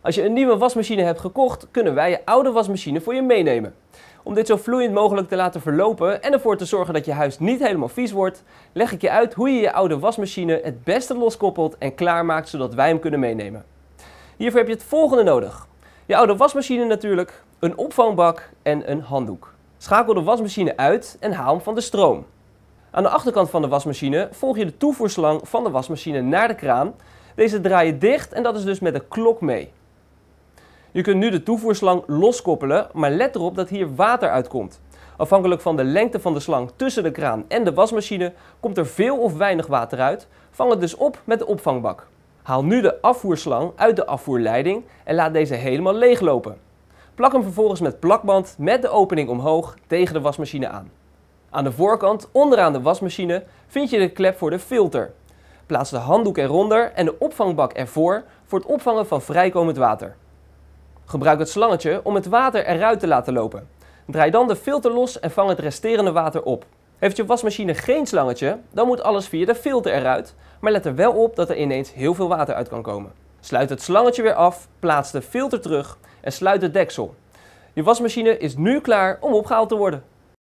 Als je een nieuwe wasmachine hebt gekocht, kunnen wij je oude wasmachine voor je meenemen. Om dit zo vloeiend mogelijk te laten verlopen en ervoor te zorgen dat je huis niet helemaal vies wordt, leg ik je uit hoe je je oude wasmachine het beste loskoppelt en klaarmaakt zodat wij hem kunnen meenemen. Hiervoor heb je het volgende nodig. Je oude wasmachine natuurlijk, een opvangbak en een handdoek. Schakel de wasmachine uit en haal hem van de stroom. Aan de achterkant van de wasmachine volg je de toevoerslang van de wasmachine naar de kraan. Deze draai je dicht en dat is dus met de klok mee. Je kunt nu de toevoerslang loskoppelen, maar let erop dat hier water uitkomt. Afhankelijk van de lengte van de slang tussen de kraan en de wasmachine komt er veel of weinig water uit. Vang het dus op met de opvangbak. Haal nu de afvoerslang uit de afvoerleiding en laat deze helemaal leeglopen. Plak hem vervolgens met plakband met de opening omhoog tegen de wasmachine aan. Aan de voorkant, onderaan de wasmachine, vind je de klep voor de filter. Plaats de handdoek eronder en de opvangbak ervoor voor het opvangen van vrijkomend water. Gebruik het slangetje om het water eruit te laten lopen. Draai dan de filter los en vang het resterende water op. Heeft je wasmachine geen slangetje, dan moet alles via de filter eruit, maar let er wel op dat er ineens heel veel water uit kan komen. Sluit het slangetje weer af, plaats de filter terug en sluit het deksel. Je wasmachine is nu klaar om opgehaald te worden.